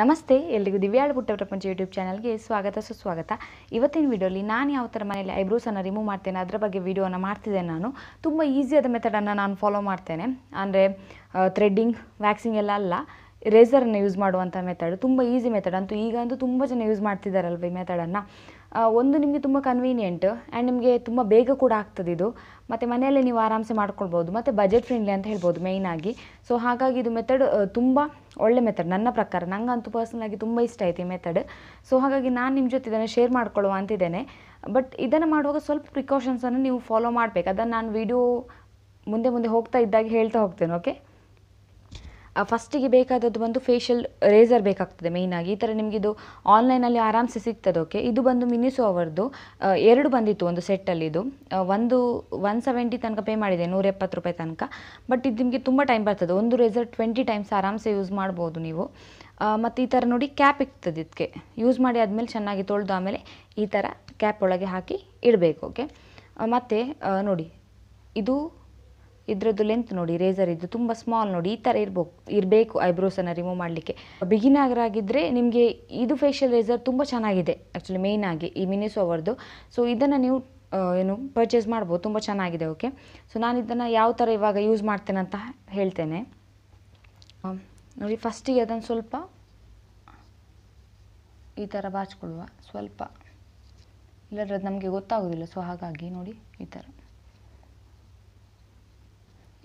ನಮಸ್ತೆ ಎಲ್ರಿಗೂ ದಿವ್ಯಾಳು ಪುಟ್ಟ ಪ್ರಪಂಚ ಯೂಟ್ಯೂಬ್ ಚಾನಲ್ಗೆ ಸ್ವಾಗತ ಸುಸ್ವಾಗತ ಇವತ್ತಿನ ವಿಡಿಯೋಲಿ ನಾನು ಯಾವ ಥರ ಮನೇಲಿ ಐಬ್ರೋಸನ್ನು ರಿಮೂವ್ ಮಾಡ್ತೇನೆ ಅದರ ಬಗ್ಗೆ ವೀಡಿಯೋವನ್ನು ಮಾಡ್ತಿದ್ದೆ ನಾನು ತುಂಬ ಈಸಿಯಾದ ಮೆಥಡನ್ನು ನಾನು ಫಾಲೋ ಮಾಡ್ತೇನೆ ಅಂದರೆ ಥ್ರೆಡ್ಡಿಂಗ್ ವ್ಯಾಕ್ಸಿಂಗ್ ಎಲ್ಲ ಅಲ್ಲ ರೇಸರನ್ನು ಯೂಸ್ ಮಾಡುವಂಥ ಮೆಥಡ್ ತುಂಬ ಈಸಿ ಮೆಥಡ್ ಅಂತೂ ಈಗ ಅಂತೂ ತುಂಬ ಜನ ಯೂಸ್ ಮಾಡ್ತಿದ್ದಾರಲ್ವ ಈ ಮೆಥಡನ್ನು ಒಂದು ನಿಮಗೆ ತುಂಬ ಕನ್ವೀನಿಯೆಂಟ್ ಆ್ಯಂಡ್ ನಿಮಗೆ ತುಂಬ ಬೇಗ ಕೂಡ ಆಗ್ತದೆ ಇದು ಮತ್ತು ಮನೆಯಲ್ಲೇ ನೀವು ಆರಾಮ್ಸೆ ಮಾಡ್ಕೊಳ್ಬೋದು ಮತ್ತು ಬಜೆಟ್ ಫ್ರೆಂಡ್ಲಿ ಅಂತ ಹೇಳ್ಬೋದು ಮೇಯ್ನಾಗಿ ಸೊ ಹಾಗಾಗಿ ಇದು ಮೆಥಡ್ ತುಂಬ ಒಳ್ಳೆ ಮೆಥಡ್ ನನ್ನ ಪ್ರಕಾರ ನನಗಂತೂ ಆಗಿ ತುಂಬ ಇಷ್ಟ ಆಯಿತು ಈ ಮೆಥಡ್ ಸೊ ಹಾಗಾಗಿ ನಾನು ನಿಮ್ಮ ಜೊತೆ ಇದನ್ನು ಶೇರ್ ಮಾಡ್ಕೊಳ್ಳುವ ಅಂತಿದ್ದೇನೆ ಬಟ್ ಇದನ್ನು ಮಾಡುವಾಗ ಸ್ವಲ್ಪ ಪ್ರಿಕಾಷನ್ಸನ್ನು ನೀವು ಫಾಲೋ ಮಾಡಬೇಕು ಅದನ್ನು ನಾನು ವಿಡಿಯೋ ಮುಂದೆ ಮುಂದೆ ಹೋಗ್ತಾ ಇದ್ದಾಗ ಹೇಳ್ತಾ ಹೋಗ್ತೇನೆ ಓಕೆ ಫಸ್ಟಿಗೆ ಬೇಕಾದದ್ದು ಬಂದು ಫೇಶಿಯಲ್ ರೇಸರ್ ಬೇಕಾಗ್ತದೆ ಮೇಯ್ನಾಗಿ ಈ ಥರ ನಿಮಗಿದು ಆನ್ಲೈನಲ್ಲಿ ಆರಾಮ್ಸೆ ಸಿಗ್ತದೆ ಓಕೆ ಇದು ಬಂದು ಮಿನಿಸೋ ಅವರದ್ದು ಎರಡು ಬಂದಿತ್ತು ಒಂದು ಸೆಟ್ಟಲ್ಲಿ ಇದು ಒಂದು ಒನ್ ಸೆವೆಂಟಿ ತನಕ ಪೇ ಮಾಡಿದೆ ನೂರ ಎಪ್ಪತ್ತು ರೂಪಾಯಿ ತನಕ ಬಟ್ ಇದು ನಿಮಗೆ ತುಂಬ ಟೈಮ್ ಬರ್ತದೆ ಒಂದು ರೇಸರ್ ಟ್ವೆಂಟಿ ಟೈಮ್ಸ್ ಆರಾಮ್ಸೆ ಯೂಸ್ ಮಾಡ್ಬೋದು ನೀವು ಮತ್ತು ಈ ಥರ ನೋಡಿ ಕ್ಯಾಪ್ ಇರ್ತದೆ ಇದಕ್ಕೆ ಯೂಸ್ ಮಾಡಿ ಆದಮೇಲೆ ಚೆನ್ನಾಗಿ ತೊಳೆದು ಆಮೇಲೆ ಈ ಥರ ಕ್ಯಾಪ್ ಒಳಗೆ ಹಾಕಿ ಇಡಬೇಕು ಓಕೆ ಮತ್ತು ನೋಡಿ ಇದು ಇದರದ್ದು ಲೆಂತ್ ನೋಡಿ ರೇಸರ್ ಇದ್ದು ತುಂಬ ಸ್ಮಾಲ್ ನೋಡಿ ಈ ಥರ ಇರ್ಬೋದು ಇರಬೇಕು ಐಬ್ರೋಸನ್ನು ರಿಮೂವ್ ಮಾಡಲಿಕ್ಕೆ ಬಿಗಿನಾಗರ್ ಆಗಿದ್ದರೆ ನಿಮಗೆ ಇದು ಫೇಶಿಯಲ್ ರೇಸರ್ ತುಂಬ ಚೆನ್ನಾಗಿದೆ ಆ್ಯಕ್ಚುಲಿ ಮೇಯ್ನ್ ಆಗಿ ಈ ಮಿನಿಸೋ ಅವರದ್ದು ಸೊ ಇದನ್ನು ನೀವು ಏನು ಪರ್ಚೇಸ್ ಮಾಡ್ಬೋದು ತುಂಬ ಚೆನ್ನಾಗಿದೆ ಓಕೆ ಸೊ ನಾನು ಇದನ್ನು ಯಾವ ಥರ ಇವಾಗ ಯೂಸ್ ಮಾಡ್ತೇನೆ ಅಂತ ಹೇಳ್ತೇನೆ ನೋಡಿ ಫಸ್ಟಿಗೆ ಅದನ್ನು ಸ್ವಲ್ಪ ಈ ಥರ ಬಾಚ್ಕೊಳ್ಳುವ ಸ್ವಲ್ಪ ಇಲ್ಲದ್ರೆ ಅದು ನಮಗೆ ಗೊತ್ತಾಗೋದಿಲ್ಲ ಸೊ ಹಾಗಾಗಿ ನೋಡಿ ಈ ಥರ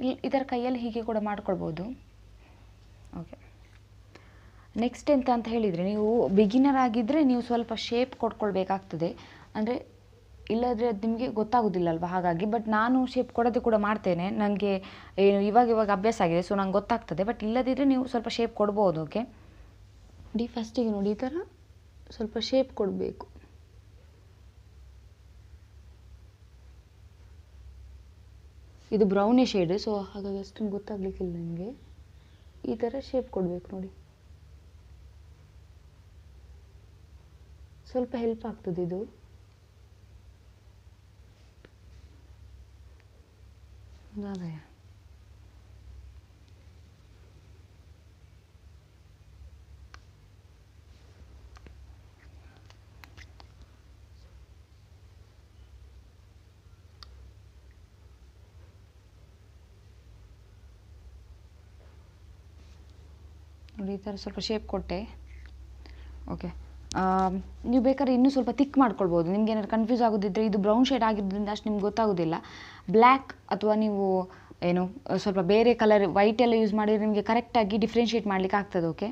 ಇಲ್ಲಿ ಇದರ ಕೈಯಲ್ಲಿ ಹೀಗೆ ಕೂಡ ಮಾಡ್ಕೊಳ್ಬೋದು ಓಕೆ ನೆಕ್ಸ್ಟ್ ಎಂತ ಅಂತ ಹೇಳಿದರೆ ನೀವು ಬಿಗಿನರ್ ಆಗಿದ್ದರೆ ನೀವು ಸ್ವಲ್ಪ ಶೇಪ್ ಕೊಡ್ಕೊಳ್ಬೇಕಾಗ್ತದೆ ಅಂದರೆ ಇಲ್ಲದ್ರೆ ಅದು ನಿಮಗೆ ಗೊತ್ತಾಗೋದಿಲ್ಲ ಅಲ್ವಾ ಹಾಗಾಗಿ ಬಟ್ ನಾನು ಶೇಪ್ ಕೊಡೋದು ಕೂಡ ಮಾಡ್ತೇನೆ ನನಗೆ ಇವಾಗ ಇವಾಗ ಅಭ್ಯಾಸ ಆಗಿದೆ ಸೊ ನಂಗೆ ಗೊತ್ತಾಗ್ತದೆ ಬಟ್ ಇಲ್ಲದಿದ್ದರೆ ನೀವು ಸ್ವಲ್ಪ ಶೇಪ್ ಕೊಡ್ಬೋದು ಓಕೆ ಡಿ ಫಸ್ಟಿಗೆ ನೋಡಿ ಈ ಥರ ಸ್ವಲ್ಪ ಶೇಪ್ ಕೊಡಬೇಕು ಇದು ಬ್ರೌನಿ ಶೇಡ್ ಸೊ ಹಾಗಾಗಿ ಅಷ್ಟೊಂದು ಗೊತ್ತಾಗ್ಲಿಕ್ಕಿಲ್ಲ ನನಗೆ ಈ ಥರ ಶೇಪ್ ಕೊಡಬೇಕು ನೋಡಿ ಸ್ವಲ್ಪ ಹೆಲ್ಪ್ ಆಗ್ತದೆ ಇದು ನೋಡಿ ಈ ಥರ ಸ್ವಲ್ಪ ಶೇಪ್ ಕೊಟ್ಟೆ ಓಕೆ ನೀವು ಬೇಕಾದ್ರೆ ಇನ್ನೂ ಸ್ವಲ್ಪ ತಿಕ್ ಮಾಡ್ಕೊಳ್ಬೋದು ನಿಮ್ಗೆ ಏನಾದ್ರು ಕನ್ಫ್ಯೂಸ್ ಆಗೋದಿದ್ರೆ ಇದು ಬ್ರೌನ್ ಶೇಡ್ ಆಗಿದ್ದರಿಂದ ಅಷ್ಟು ನಿಮ್ಗೆ ಗೊತ್ತಾಗೋದಿಲ್ಲ ಬ್ಲ್ಯಾಕ್ ಅಥವಾ ನೀವು ಏನು ಸ್ವಲ್ಪ ಬೇರೆ ಕಲರ್ ವೈಟ್ ಎಲ್ಲ ಯೂಸ್ ಮಾಡಿದರೆ ನಿಮಗೆ ಕರೆಕ್ಟಾಗಿ ಡಿಫ್ರೆನ್ಷಿಯೇಟ್ ಮಾಡಲಿಕ್ಕೆ ಆಗ್ತದೆ ಓಕೆ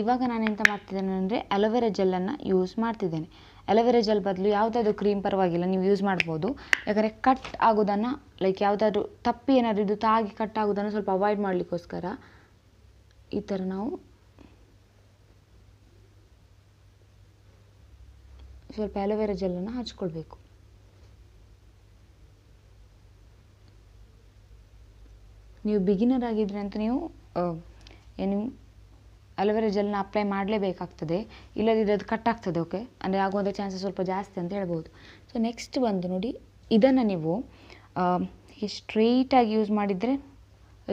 ಇವಾಗ ನಾನು ಎಂತ ಮಾಡ್ತಿದ್ದೇನೆ ಅಂದರೆ ಅಲೋವೆರಾ ಜೆಲ್ಲನ್ನು ಯೂಸ್ ಮಾಡ್ತಿದ್ದೇನೆ ಅಲೋವೆರಾ ಜೆಲ್ ಬದಲು ಯಾವುದಾದ್ರು ಕ್ರೀಮ್ ಪರವಾಗಿಲ್ಲ ನೀವು ಯೂಸ್ ಮಾಡ್ಬೋದು ಯಾಕಂದರೆ ಕಟ್ ಆಗೋದನ್ನು ಲೈಕ್ ಯಾವುದಾದ್ರು ತಪ್ಪಿ ಏನಾದರೂ ಇದು ತಾಗಿ ಕಟ್ ಆಗೋದನ್ನು ಸ್ವಲ್ಪ ಅವಾಯ್ಡ್ ಮಾಡಲಿಕ್ಕೋಸ್ಕರ ಈ ಥರ ನಾವು ಸ್ವಲ್ಪ ಅಲೋವೆರಾ ಜೆಲ್ಲನ್ನು ಹಚ್ಕೊಳ್ಬೇಕು ನೀವು ಬಿಗಿನರ್ ಆಗಿದ್ರೆ ಅಂತ ನೀವು ಏನು ಅಲೋವೆರಾ ಜೆಲ್ನ ಅಪ್ಲೈ ಮಾಡಲೇಬೇಕಾಗ್ತದೆ ಇಲ್ಲದಿದ್ದರೆ ಅದು ಆಗ್ತದೆ ಓಕೆ ಅಂದರೆ ಆಗುವಂಥ ಚಾನ್ಸಸ್ ಸ್ವಲ್ಪ ಜಾಸ್ತಿ ಅಂತ ಹೇಳ್ಬೋದು ಸೊ ನೆಕ್ಸ್ಟ್ ಬಂದು ನೋಡಿ ಇದನ್ನು ನೀವು ಸ್ಟ್ರೈಟಾಗಿ ಯೂಸ್ ಮಾಡಿದರೆ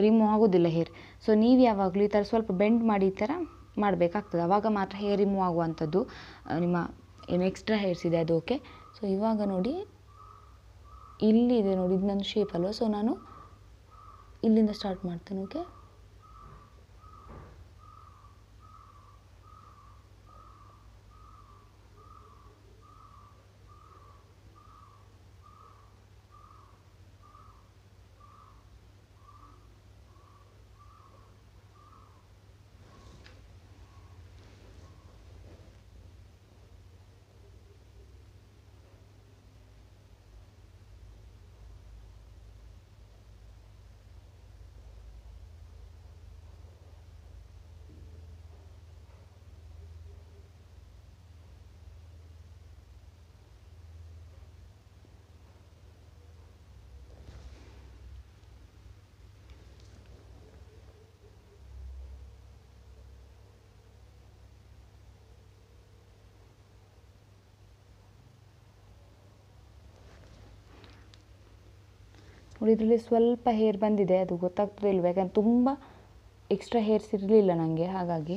ರಿಮೂವ್ ಆಗೋದಿಲ್ಲ ಹೇರ್ ಸೊ ನೀವು ಯಾವಾಗಲೂ ಈ ಥರ ಸ್ವಲ್ಪ ಬೆಂಡ್ ಮಾಡಿ ಈ ಥರ ಮಾಡಬೇಕಾಗ್ತದೆ ಆವಾಗ ಮಾತ್ರ ಹೇರ್ ರಿಮೂವ್ ಆಗುವಂಥದ್ದು ನಿಮ್ಮ ಏನು ಎಕ್ಸ್ಟ್ರಾ ಹೇರ್ಸ್ ಇದೆ ಅದು ಓಕೆ ಸೊ ಇವಾಗ ನೋಡಿ ಇಲ್ಲಿದೆ ನೋಡಿ ಇದು ನನ್ನ ಶೇಪ್ ಸೊ ನಾನು ಇಲ್ಲಿಂದ ಸ್ಟಾರ್ಟ್ ಮಾಡ್ತೇನೆ ಓಕೆ ನೋಡಿ ಇದರಲ್ಲಿ ಸ್ವಲ್ಪ ಹೇರ್ ಬಂದಿದೆ ಅದು ಗೊತ್ತಾಗ್ತದೆ ಇಲ್ವ ಯಾಕಂದ್ರೆ ತುಂಬ ಎಕ್ಸ್ಟ್ರಾ ಹೇರ್ಸ್ ಇರಲಿಲ್ಲ ನನಗೆ ಹಾಗಾಗಿ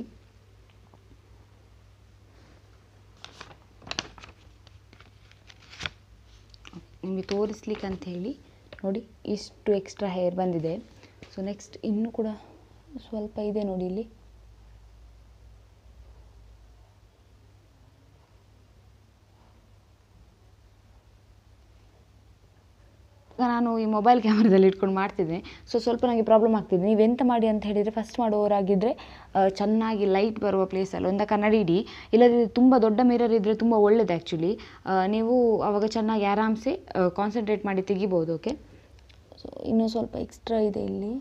ನಿಮಗೆ ತೋರಿಸ್ಲಿಕ್ಕೆ ಅಂತ ಹೇಳಿ ನೋಡಿ ಇಷ್ಟು ಎಕ್ಸ್ಟ್ರಾ ಹೇರ್ ಬಂದಿದೆ ಸೊ ನೆಕ್ಸ್ಟ್ ಇನ್ನೂ ಕೂಡ ಸ್ವಲ್ಪ ಇದೆ ನೋಡಿ ಇಲ್ಲಿ ನಾನು ಈ ಮೊಬೈಲ್ ಕ್ಯಾಮ್ರಾದಲ್ಲಿ ಇಟ್ಕೊಂಡು ಮಾಡ್ತಿದ್ದೆ ಸೊ ಸ್ವಲ್ಪ ನನಗೆ ಪ್ರಾಬ್ಲಮ್ ಆಗ್ತಿದೆ ನೀವು ಎಂತ ಮಾಡಿ ಅಂತ ಹೇಳಿದರೆ ಫಸ್ಟ್ ಮಾಡುವವರಾಗಿದ್ದರೆ ಚೆನ್ನಾಗಿ ಲೈಟ್ ಬರುವ ಪ್ಲೇಸಲ್ಲಿ ಒಂದು ಕನ್ನಡಿ ಇಡಿ ಇಲ್ಲದಿದ್ದರೆ ತುಂಬ ದೊಡ್ಡ ಮಿರರ್ ಇದ್ದರೆ ತುಂಬ ಒಳ್ಳೇದು ಆ್ಯಕ್ಚುಲಿ ನೀವು ಆವಾಗ ಚೆನ್ನಾಗಿ ಆರಾಮ್ಸೆ ಕಾನ್ಸಂಟ್ರೇಟ್ ಮಾಡಿ ತೆಗಿಬೋದು ಓಕೆ ಸೊ ಇನ್ನೂ ಸ್ವಲ್ಪ ಎಕ್ಸ್ಟ್ರಾ ಇದೆ ಇಲ್ಲಿ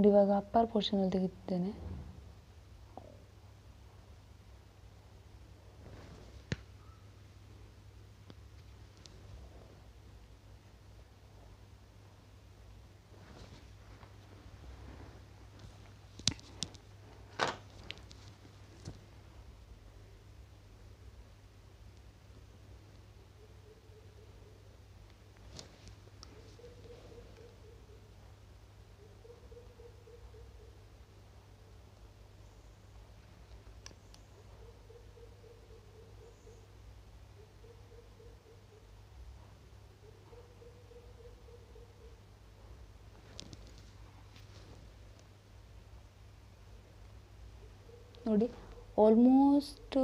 ಬಟ್ ಇವಾಗ ಅಪ್ಪರ್ ಅಲ್ಲಿ ತೆಗಿತಿದ್ದೇನೆ ನೋಡಿ ಆಲ್ಮೋಸ್ಟ್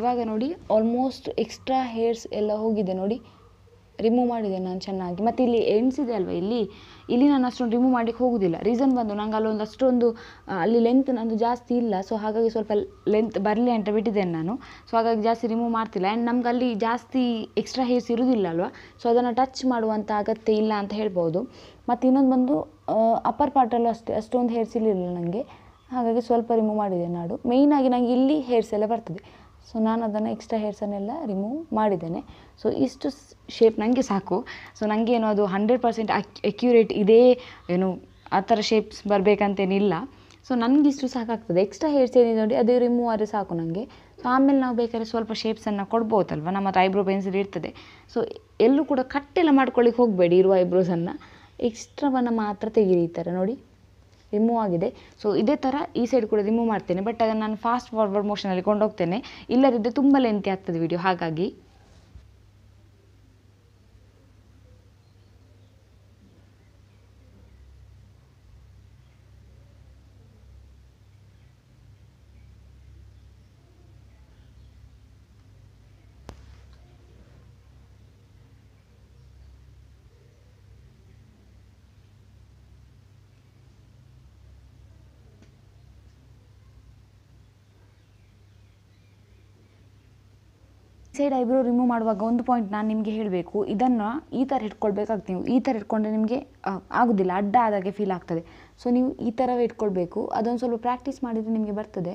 ಇವಾಗ ನೋಡಿ ಆಲ್ಮೋಸ್ಟ್ ಎಕ್ಸ್ಟ್ರಾ ಹೇರ್ಸ್ ಎಲ್ಲ ಹೋಗಿದೆ ನೋಡಿ ರಿಮೂವ್ ಮಾಡಿದೆ ನಾನು ಚೆನ್ನಾಗಿ ಮತ್ತು ಇಲ್ಲಿ ಇದೆ ಅಲ್ವಾ ಇಲ್ಲಿ ಇಲ್ಲಿ ನಾನು ಅಷ್ಟೊಂದು ರಿಮೂವ್ ಮಾಡಲಿಕ್ಕೆ ಹೋಗೋದಿಲ್ಲ ರೀಸನ್ ಬಂದು ನಂಗೆ ಅಲ್ಲೊಂದು ಅಷ್ಟೊಂದು ಅಲ್ಲಿ ಲೆಂತ್ ನಂದು ಜಾಸ್ತಿ ಇಲ್ಲ ಸೊ ಹಾಗಾಗಿ ಸ್ವಲ್ಪ ಲೆಂತ್ ಬರಲಿ ಅಂತ ಬಿಟ್ಟಿದ್ದೇನೆ ನಾನು ಸೊ ಹಾಗಾಗಿ ಜಾಸ್ತಿ ರಿಮೂವ್ ಮಾಡ್ತಿಲ್ಲ ಆ್ಯಂಡ್ ನಮ್ಗೆ ಅಲ್ಲಿ ಜಾಸ್ತಿ ಎಕ್ಸ್ಟ್ರಾ ಹೇರ್ಸ್ ಇರೋದಿಲ್ಲ ಅಲ್ವಾ ಸೊ ಅದನ್ನು ಟಚ್ ಮಾಡುವಂಥ ಅಗತ್ಯ ಇಲ್ಲ ಅಂತ ಹೇಳ್ಬೋದು ಮತ್ತು ಇನ್ನೊಂದು ಬಂದು ಅಪ್ಪರ್ ಪಾರ್ಟಲ್ಲೂ ಅಷ್ಟೇ ಅಷ್ಟೊಂದು ಹೇರ್ಸ್ ಇರಲಿಲ್ಲ ನನಗೆ ಹಾಗಾಗಿ ಸ್ವಲ್ಪ ರಿಮೂವ್ ಮಾಡಿದೆ ನಾಡು ಮೇಯ್ನಾಗಿ ನಂಗೆ ಇಲ್ಲಿ ಹೇರ್ಸ್ ಎಲ್ಲ ಬರ್ತದೆ ಸೊ ನಾನು ಅದನ್ನು ಎಕ್ಸ್ಟ್ರಾ ಹೇರ್ಸನ್ನೆಲ್ಲ ರಿಮೂವ್ ಮಾಡಿದ್ದೇನೆ ಸೊ ಇಷ್ಟು ಶೇಪ್ ನನಗೆ ಸಾಕು ಸೊ ನನಗೇನು ಅದು ಹಂಡ್ರೆಡ್ ಪರ್ಸೆಂಟ್ ಅಕ್ ಅಕ್ಯೂರೇಟ್ ಇದೇ ಏನು ಆ ಥರ ಶೇಪ್ಸ್ ಬರಬೇಕಂತೇನಿಲ್ಲ ಸೊ ನನಗಿಷ್ಟು ಸಾಕಾಗ್ತದೆ ಎಕ್ಸ್ಟ್ರಾ ಹೇರ್ಸ್ ಏನಿದೆ ನೋಡಿ ಅದು ರಿಮೂವ್ ಆದರೆ ಸಾಕು ನನಗೆ ಸೊ ಆಮೇಲೆ ನಾವು ಬೇಕಾದ್ರೆ ಸ್ವಲ್ಪ ಶೇಪ್ಸನ್ನು ಕೊಡ್ಬೋದಲ್ವ ನಮ್ಮ ಹತ್ರ ಐಬ್ರೋ ಪೆನ್ಸಿಲ್ ಇರ್ತದೆ ಸೊ ಎಲ್ಲೂ ಕೂಡ ಕಟ್ಟೆಲ್ಲ ಮಾಡ್ಕೊಳ್ಳಿಕ್ಕೆ ಹೋಗಬೇಡಿ ಇರುವ ಐಬ್ರೋಸನ್ನು ಎಕ್ಸ್ಟ್ರಾವನ್ನು ಮಾತ್ರ ತೆಗೀರಿ ಈ ಥರ ನೋಡಿ ರಿಮೂವ್ ಆಗಿದೆ ಸೊ ಇದೇ ಥರ ಈ ಸೈಡ್ ಕೂಡ ರಿಮೂವ್ ಮಾಡ್ತೇನೆ ಬಟ್ ಅದನ್ನು ನಾನು ಫಾಸ್ಟ್ ಫಾರ್ವರ್ಡ್ ಮೋಷನಲ್ಲಿ ಕೊಂಡೋಗ್ತೇನೆ ಇಲ್ಲದಿದ್ದರೆ ತುಂಬ ಲೆಂತಿ ಆಗ್ತದೆ ವಿಡಿಯೋ ಹಾಗಾಗಿ ಸೈಡ್ ಐಬ್ರೋ ರಿಮೂವ್ ಮಾಡುವಾಗ ಒಂದು ಪಾಯಿಂಟ್ ನಾನು ನಿಮಗೆ ಹೇಳಬೇಕು ಇದನ್ನು ಈ ಥರ ಇಟ್ಕೊಳ್ಬೇಕಾಗ್ತದೆ ನೀವು ಈ ಥರ ಇಟ್ಕೊಂಡ್ರೆ ನಿಮಗೆ ಆಗೋದಿಲ್ಲ ಅಡ್ಡ ಆದಾಗೆ ಫೀಲ್ ಆಗ್ತದೆ ಸೊ ನೀವು ಈ ಥರವೇ ಇಟ್ಕೊಳ್ಬೇಕು ಅದೊಂದು ಸ್ವಲ್ಪ ಪ್ರಾಕ್ಟೀಸ್ ಮಾಡಿದರೆ ನಿಮಗೆ ಬರ್ತದೆ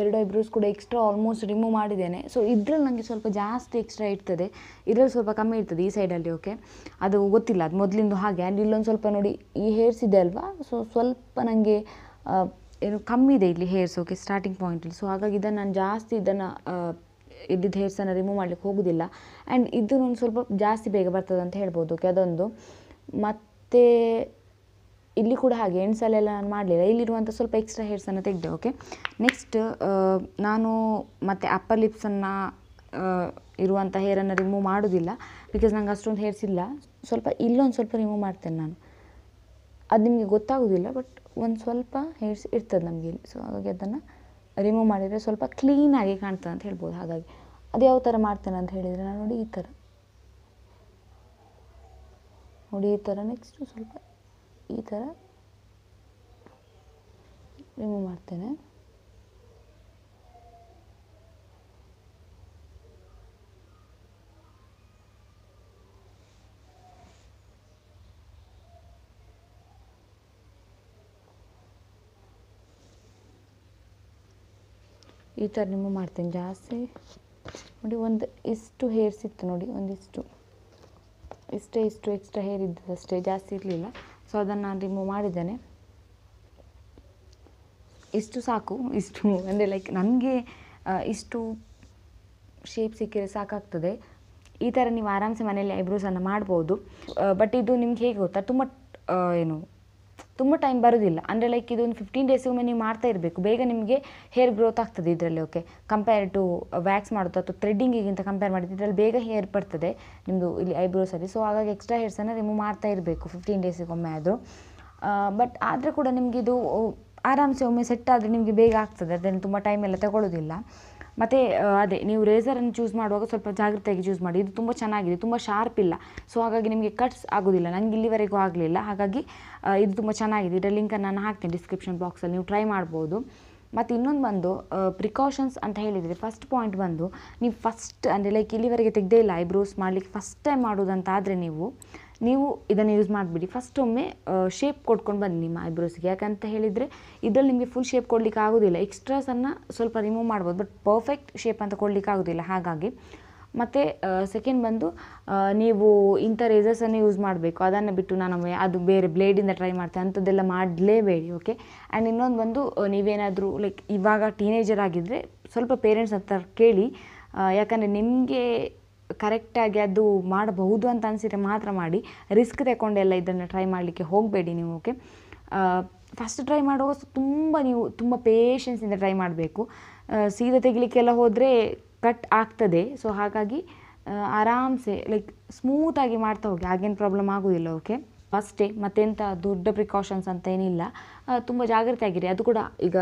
ಎರಡು ಐಬ್ರೋಸ್ ಕೂಡ ಎಕ್ಸ್ಟ್ರಾ ಆಲ್ಮೋಸ್ಟ್ ರಿಮೂವ್ ಮಾಡಿದ್ದೇನೆ ಸೊ ಇದ್ರಲ್ಲಿ ನನಗೆ ಸ್ವಲ್ಪ ಜಾಸ್ತಿ ಎಕ್ಸ್ಟ್ರಾ ಇರ್ತದೆ ಇದ್ರಲ್ಲಿ ಸ್ವಲ್ಪ ಕಮ್ಮಿ ಇರ್ತದೆ ಈ ಸೈಡಲ್ಲಿ ಓಕೆ ಅದು ಗೊತ್ತಿಲ್ಲ ಅದು ಮೊದಲಿಂದು ಹಾಗೆ ಆ್ಯಂಡ್ ಇಲ್ಲೊಂದು ಸ್ವಲ್ಪ ನೋಡಿ ಈ ಹೇರ್ಸ್ ಇದೆ ಅಲ್ವಾ ಸೊ ಸ್ವಲ್ಪ ನನಗೆ ಏನು ಕಮ್ಮಿ ಇದೆ ಇಲ್ಲಿ ಹೇರ್ಸ್ ಓಕೆ ಸ್ಟಾರ್ಟಿಂಗ್ ಪಾಯಿಂಟಲ್ಲಿ ಸೊ ಹಾಗಾಗಿ ಇದನ್ನು ನಾನು ಜಾಸ್ತಿ ಇದನ್ನು ಇದ್ದಿದ್ದು ಹೇರ್ಸನ್ನು ರಿಮೂವ್ ಮಾಡಲಿಕ್ಕೆ ಹೋಗೋದಿಲ್ಲ ಆ್ಯಂಡ್ ಇದು ಒಂದು ಸ್ವಲ್ಪ ಜಾಸ್ತಿ ಬೇಗ ಬರ್ತದೆ ಅಂತ ಹೇಳ್ಬೋದು ಓಕೆ ಅದೊಂದು ಮತ್ತು ಇಲ್ಲಿ ಕೂಡ ಹಾಗೆ ಎಂಟು ಸಾಲ ಎಲ್ಲ ನಾನು ಮಾಡಲಿಲ್ಲ ಇಲ್ಲಿರುವಂಥ ಸ್ವಲ್ಪ ಎಕ್ಸ್ಟ್ರಾ ಹೇರ್ಸನ್ನು ತೆಗೆದೆ ಓಕೆ ನೆಕ್ಸ್ಟ್ ನಾನು ಮತ್ತು ಅಪ್ಪರ್ ಲಿಪ್ಸನ್ನು ಇರುವಂಥ ಹೇರನ್ನು ರಿಮೂವ್ ಮಾಡೋದಿಲ್ಲ ಬಿಕಾಸ್ ನಂಗೆ ಅಷ್ಟೊಂದು ಹೇರ್ಸ್ ಇಲ್ಲ ಸ್ವಲ್ಪ ಇಲ್ಲೊಂದು ಸ್ವಲ್ಪ ರಿಮೂವ್ ಮಾಡ್ತೇನೆ ನಾನು ಅದು ನಿಮಗೆ ಗೊತ್ತಾಗೋದಿಲ್ಲ ಬಟ್ ಒಂದು ಸ್ವಲ್ಪ ಹೇರ್ಸ್ ಇರ್ತದೆ ನಮಗೆ ಇಲ್ಲಿ ಸೊ ಹಾಗಾಗಿ ಅದನ್ನು ರಿಮೂವ್ ಮಾಡಿದರೆ ಸ್ವಲ್ಪ ಕ್ಲೀನಾಗಿ ಕಾಣ್ತದೆ ಅಂತ ಹೇಳ್ಬೋದು ಹಾಗಾಗಿ ಅದು ಯಾವ ಥರ ಮಾಡ್ತೇನೆ ಅಂತ ಹೇಳಿದರೆ ನಾನು ನೋಡಿ ಈ ಥರ ನೋಡಿ ಈ ಥರ ನೆಕ್ಸ್ಟು ಸ್ವಲ್ಪ ಈ ಥರ ರಿಮೂವ್ ಮಾಡ್ತೇನೆ ಈ ಥರ ರಿಮೂವ್ ಮಾಡ್ತೇನೆ ಜಾಸ್ತಿ ನೋಡಿ ಒಂದು ಇಷ್ಟು ಹೇರ್ಸ್ ಇತ್ತು ನೋಡಿ ಒಂದಿಷ್ಟು ಇಷ್ಟೇ ಇಷ್ಟು ಎಕ್ಸ್ಟ್ರಾ ಹೇರ್ ಇದ್ದದಷ್ಟೇ ಜಾಸ್ತಿ ಇರಲಿಲ್ಲ ಸೊ ಅದನ್ನು ನಾನು ರಿಮೂವ್ ಮಾಡಿದ್ದೇನೆ ಇಷ್ಟು ಸಾಕು ಇಷ್ಟು ಅಂದರೆ ಲೈಕ್ ನನಗೆ ಇಷ್ಟು ಶೇಪ್ ಸಿಕ್ಕಿದ್ರೆ ಸಾಕಾಗ್ತದೆ ಈ ಥರ ನೀವು ಆರಾಮ್ಸೆ ಮನೆಯಲ್ಲಿ ಐಬ್ರೋಸನ್ನು ಮಾಡ್ಬೋದು ಬಟ್ ಇದು ನಿಮ್ಗೆ ಹೇಗೆ ಗೊತ್ತಾ ತುಂಬ ಏನು ತುಂಬ ಟೈಮ್ ಬರೋದಿಲ್ಲ ಅಂದರೆ ಲೈಕ್ ಇದೊಂದು ಫಿಫ್ಟೀನ್ ಒಮ್ಮೆ ನೀವು ಮಾಡ್ತಾ ಇರಬೇಕು ಬೇಗ ನಿಮಗೆ ಹೇರ್ ಗ್ರೋತ್ ಆಗ್ತದೆ ಇದರಲ್ಲಿ ಓಕೆ ಕಂಪೇರ್ ಟು ವ್ಯಾಕ್ಸ್ ಮಾಡೋದು ಅಥವಾ ಥ್ರೆಡ್ಡಿಂಗಿಗಿಂತ ಕಂಪೇರ್ ಮಾಡಿದ್ರೆ ಇದರಲ್ಲಿ ಬೇಗ ಹೇರ್ ಬರ್ತದೆ ನಿಮ್ಮದು ಇಲ್ಲಿ ಐಬ್ರೋಸಲ್ಲಿ ಸೊ ಹಾಗಾಗಿ ಎಕ್ಸ್ಟ್ರಾ ಹೇರ್ಸನ್ನು ರಿಮೂವ್ ಮಾಡ್ತಾ ಇರಬೇಕು ಫಿಫ್ಟೀನ್ ಡೇಸಿಗೊಮ್ಮೆ ಆದರೂ ಬಟ್ ಆದರೆ ಕೂಡ ನಿಮಗಿದು ಆರಾಮ್ಸೆ ಒಮ್ಮೆ ಸೆಟ್ ಆದರೆ ನಿಮಗೆ ಬೇಗ ಆಗ್ತದೆ ಅದನ್ನು ತುಂಬ ಟೈಮ್ ಎಲ್ಲ ತಗೊಳ್ಳೋದಿಲ್ಲ ಮತ್ತು ಅದೇ ನೀವು ರೇಸರನ್ನು ಚೂಸ್ ಮಾಡುವಾಗ ಸ್ವಲ್ಪ ಜಾಗ್ರತೆಯಾಗಿ ಚೂಸ್ ಮಾಡಿ ಇದು ತುಂಬ ಚೆನ್ನಾಗಿದೆ ತುಂಬ ಶಾರ್ಪ್ ಇಲ್ಲ ಸೊ ಹಾಗಾಗಿ ನಿಮಗೆ ಕಟ್ಸ್ ಆಗೋದಿಲ್ಲ ನನಗೆ ಇಲ್ಲಿವರೆಗೂ ಆಗಲಿಲ್ಲ ಹಾಗಾಗಿ ಇದು ತುಂಬ ಚೆನ್ನಾಗಿದೆ ಇದರ ಲಿಂಕನ್ನು ನಾನು ಹಾಕ್ತೀನಿ ಡಿಸ್ಕ್ರಿಪ್ಷನ್ ಬಾಕ್ಸಲ್ಲಿ ನೀವು ಟ್ರೈ ಮಾಡ್ಬೋದು ಮತ್ತು ಇನ್ನೊಂದು ಬಂದು ಪ್ರಿಕಾಷನ್ಸ್ ಅಂತ ಹೇಳಿದರೆ ಫಸ್ಟ್ ಪಾಯಿಂಟ್ ಬಂದು ನೀವು ಫಸ್ಟ್ ಅಂದರೆ ಲೈಕ್ ಇಲ್ಲಿವರೆಗೆ ತೆಗ್ದೇ ಇಲ್ಲ ಐಬ್ರೋಸ್ ಮಾಡಲಿಕ್ಕೆ ಫಸ್ಟ್ ಟೈಮ್ ಮಾಡೋದಂತಾದರೆ ನೀವು ನೀವು ಇದನ್ನು ಯೂಸ್ ಮಾಡಿಬಿಡಿ ಫಸ್ಟ್ ಒಮ್ಮೆ ಶೇಪ್ ಕೊಟ್ಕೊಂಡು ಬನ್ನಿ ನಿಮ್ಮ ಐಬ್ರೋಸ್ಗೆ ಯಾಕಂತ ಹೇಳಿದರೆ ಇದರಲ್ಲಿ ನಿಮಗೆ ಫುಲ್ ಶೇಪ್ ಕೊಡಲಿಕ್ಕೆ ಆಗೋದಿಲ್ಲ ಎಕ್ಸ್ಟ್ರಾಸನ್ನು ಸ್ವಲ್ಪ ರಿಮೂವ್ ಮಾಡ್ಬೋದು ಬಟ್ ಪರ್ಫೆಕ್ಟ್ ಶೇಪ್ ಅಂತ ಕೊಡಲಿಕ್ಕೆ ಆಗೋದಿಲ್ಲ ಹಾಗಾಗಿ ಮತ್ತು ಸೆಕೆಂಡ್ ಬಂದು ನೀವು ಇಂಥ ರೇಸರ್ಸನ್ನು ಯೂಸ್ ಮಾಡಬೇಕು ಅದನ್ನು ಬಿಟ್ಟು ನಾನು ಅದು ಬೇರೆ ಬ್ಲೇಡಿಂದ ಟ್ರೈ ಮಾಡ್ತೇನೆ ಅಂಥದ್ದೆಲ್ಲ ಮಾಡಲೇಬೇಡಿ ಓಕೆ ಆ್ಯಂಡ್ ಇನ್ನೊಂದು ಬಂದು ನೀವೇನಾದರೂ ಲೈಕ್ ಇವಾಗ ಟೀನೇಜರ್ ಆಗಿದ್ದರೆ ಸ್ವಲ್ಪ ಪೇರೆಂಟ್ಸ್ ಹತ್ರ ಕೇಳಿ ಯಾಕಂದರೆ ನಿಮಗೆ ಕರೆಕ್ಟಾಗಿ ಅದು ಮಾಡಬಹುದು ಅಂತ ಅನಿಸಿದ್ರೆ ಮಾತ್ರ ಮಾಡಿ ರಿಸ್ಕ್ ತಗೊಂಡೆಲ್ಲ ಇದನ್ನು ಟ್ರೈ ಮಾಡಲಿಕ್ಕೆ ಹೋಗಬೇಡಿ ನೀವು ಓಕೆ ಫಸ್ಟ್ ಟ್ರೈ ಮಾಡುವಾಗ ತುಂಬ ನೀವು ತುಂಬ ಪೇಷನ್ಸಿಂದ ಟ್ರೈ ಮಾಡಬೇಕು ಸೀದ ತೆಗಿಲಿಕ್ಕೆಲ್ಲ ಹೋದರೆ ಕಟ್ ಆಗ್ತದೆ ಸೊ ಹಾಗಾಗಿ ಆರಾಮ್ಸೆ ಲೈಕ್ ಸ್ಮೂತಾಗಿ ಮಾಡ್ತಾ ಹೋಗಿ ಹಾಗೇನು ಪ್ರಾಬ್ಲಮ್ ಆಗೋದಿಲ್ಲ ಓಕೆ ಅಷ್ಟೇ ಮತ್ತೆಂತ ದೊಡ್ಡ ಪ್ರಿಕಾಷನ್ಸ್ ಅಂತ ಏನಿಲ್ಲ ತುಂಬ ಜಾಗ್ರತೆ ಆಗಿರಿ ಅದು ಕೂಡ ಈಗ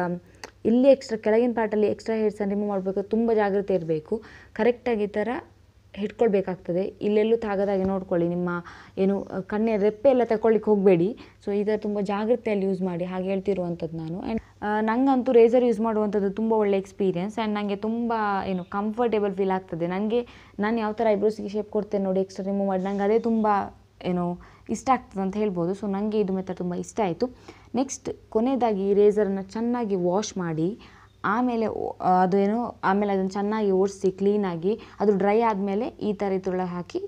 ಇಲ್ಲಿ ಎಕ್ಸ್ಟ್ರಾ ಕೆಳಗಿನ ಪಾರ್ಟಲ್ಲಿ ಎಕ್ಸ್ಟ್ರಾ ಹೇರ್ಸನ್ನು ರಿಮೂವ್ ಮಾಡಬೇಕು ತುಂಬ ಜಾಗ್ರತೆ ಇರಬೇಕು ಕರೆಕ್ಟಾಗಿ ಈ ಥರ ಹಿಡ್ಕೊಳ್ಬೇಕಾಗ್ತದೆ ಇಲ್ಲೆಲ್ಲೂ ತಾಗದಾಗೆ ನೋಡ್ಕೊಳ್ಳಿ ನಿಮ್ಮ ಏನು ಕಣ್ಣೆ ರೆಪ್ಪೆ ಎಲ್ಲ ತಗೊಳ್ಳಿಕ್ಕೆ ಹೋಗಬೇಡಿ ಸೊ ಈ ತುಂಬ ಜಾಗ್ರತೆಯಲ್ಲಿ ಯೂಸ್ ಮಾಡಿ ಹಾಗೆ ಹೇಳ್ತಿರುವಂಥದ್ದು ನಾನು ಆ್ಯಂಡ್ ನನಗಂತೂ ರೇಸರ್ ಯೂಸ್ ಮಾಡುವಂಥದ್ದು ತುಂಬ ಒಳ್ಳೆ ಎಕ್ಸ್ಪೀರಿಯನ್ಸ್ ಆ್ಯಂಡ್ ನನಗೆ ತುಂಬ ಏನು ಕಂಫರ್ಟೇಬಲ್ ಫೀಲ್ ಆಗ್ತದೆ ನನಗೆ ನಾನು ಯಾವ ಥರ ಐಬ್ರೋಸ್ಗೆ ಶೇಪ್ ಕೊಡ್ತೇನೆ ನೋಡಿ ಎಕ್ಸ್ಟ್ರಾ ರಿಮೂವ್ ಮಾಡಿ ನಂಗೆ ಅದೇ ತುಂಬ ಏನು ಇಷ್ಟ ಆಗ್ತದೆ ಅಂತ ಹೇಳ್ಬೋದು ಸೊ ನನಗೆ ಇದು ಮೆಥಡ್ ತುಂಬ ಇಷ್ಟ ಆಯಿತು ನೆಕ್ಸ್ಟ್ ಕೊನೆಯದಾಗಿ ರೇಸರನ್ನು ಚೆನ್ನಾಗಿ ವಾಶ್ ಮಾಡಿ ಆಮೇಲೆ ಅದೇನು ಆಮೇಲೆ ಅದನ್ನು ಚೆನ್ನಾಗಿ ಓಡಿಸಿ ಕ್ಲೀನಾಗಿ ಅದು ಡ್ರೈ ಆದಮೇಲೆ ಈ ಥರ ಇದ್ರೊಳಗೆ ಹಾಕಿ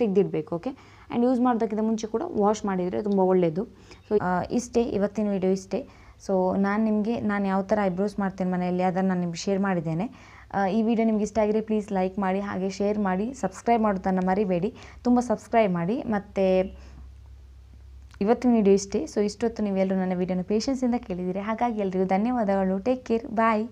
ತೆಗೆದಿಡ್ಬೇಕು ಓಕೆ ಆ್ಯಂಡ್ ಯೂಸ್ ಮಾಡೋದಕ್ಕಿಂತ ಮುಂಚೆ ಕೂಡ ವಾಶ್ ಮಾಡಿದರೆ ತುಂಬ ಒಳ್ಳೆಯದು ಸೊ ಇಷ್ಟೇ ಇವತ್ತಿನ ವಿಡಿಯೋ ಇಷ್ಟೇ ಸೊ ನಾನು ನಿಮಗೆ ನಾನು ಯಾವ ಥರ ಐಬ್ರೋಸ್ ಮಾಡ್ತೇನೆ ಮನೆಯಲ್ಲಿ ಅದನ್ನು ನಾನು ನಿಮ್ಗೆ ಶೇರ್ ಮಾಡಿದ್ದೇನೆ ಈ ವಿಡಿಯೋ ನಿಮ್ಗೆ ಇಷ್ಟ ಆಗಿದ್ರೆ ಪ್ಲೀಸ್ ಲೈಕ್ ಮಾಡಿ ಹಾಗೆ ಶೇರ್ ಮಾಡಿ ಸಬ್ಸ್ಕ್ರೈಬ್ ಮಾಡೋದನ್ನು ಮರಿಬೇಡಿ ತುಂಬ ಸಬ್ಸ್ಕ್ರೈಬ್ ಮಾಡಿ ಮತ್ತು ಇವತ್ತಿನ ವಿಡಿಯೋ ಇಷ್ಟೇ ಸೊ ಇಷ್ಟೊತ್ತು ನೀವೆಲ್ಲರೂ ನನ್ನ ವಿಡಿಯೋನ ಪೇಷನ್ಸಿಂದ ಕೇಳಿದ್ದೀರಿ ಹಾಗಾಗಿ ಎಲ್ಲರಿಗೂ ಧನ್ಯವಾದಗಳು ಟೇಕ್ ಕೇರ್ ಬಾಯ್